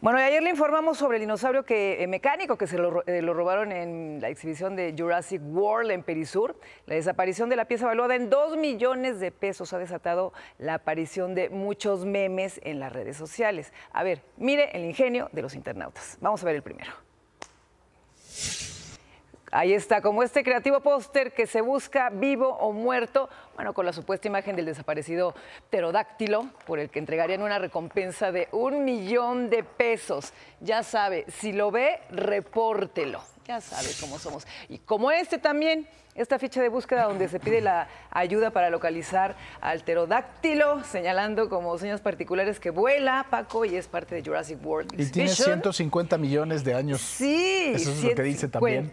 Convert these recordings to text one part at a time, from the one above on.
Bueno, ayer le informamos sobre el dinosaurio que, eh, mecánico que se eh, lo, robaron en la exhibición de Jurassic World en Perisur. La desaparición de la pieza valuada en 2 millones de pesos ha desatado la aparición de muchos memes en las redes sociales. A ver, mire el ingenio de los internautas. Vamos a ver el primero. Ahí está, como este creativo póster que se busca vivo o muerto, bueno, con la supuesta imagen del desaparecido pterodáctilo, por el que entregarían una recompensa de un millón de pesos. Ya sabe, si lo ve, repórtelo. Ya sabes cómo somos. Y como este también, esta ficha de búsqueda donde se pide la ayuda para localizar al pterodáctilo, señalando como señas particulares que vuela, Paco, y es parte de Jurassic World. Y tiene 150 millones de años. Sí. Eso es lo que dice también.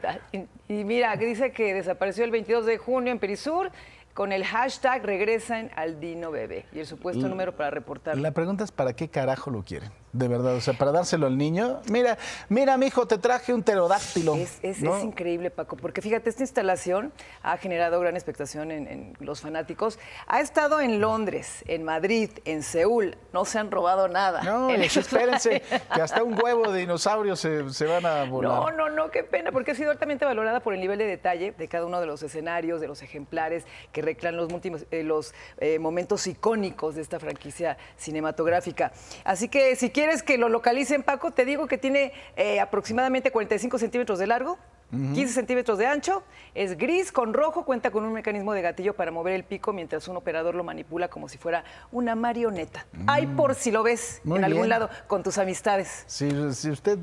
Y mira, dice que desapareció el 22 de junio en Perisur con el hashtag regresan al Dino Bebé y el supuesto número para reportarlo. La pregunta es para qué carajo lo quieren, de verdad, o sea, para dárselo al niño. Mira, mira, mi hijo, te traje un pterodáctilo. Es, increíble, Paco, porque fíjate, esta instalación ha generado gran expectación en, los fanáticos. Ha estado en Londres, en Madrid, en Seúl, no se han robado nada. No, espérense, que hasta un huevo de dinosaurio se, se, van a volar. No, no, no, qué pena, porque ha sido altamente valorada por el nivel de detalle de cada uno de los escenarios, de los ejemplares que reclan los, eh, los eh, momentos icónicos de esta franquicia cinematográfica. Así que si quieres que lo localicen, Paco, te digo que tiene eh, aproximadamente 45 centímetros de largo, 15 centímetros de ancho, es gris con rojo, cuenta con un mecanismo de gatillo para mover el pico mientras un operador lo manipula como si fuera una marioneta. Hay mm. por si lo ves en algún lado con tus amistades. Si, usted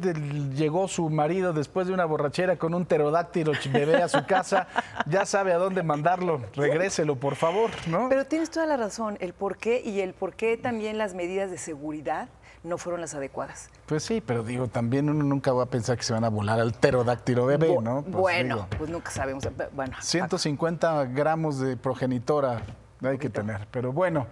llegó su marido después de una borrachera con un pterodáctilo bebé a su casa, ya sabe a dónde mandarlo. Regréselo, por favor, ¿no? Pero tienes toda la razón, el por qué y el por qué también las medidas de seguridad no fueron las adecuadas. Pues sí, pero digo, también uno nunca va a pensar que se van a volar al pterodáctilo bebé. Pues bueno, pues nunca sabemos. Bueno, 150 gramos de progenitora hay que tener. Pero bueno,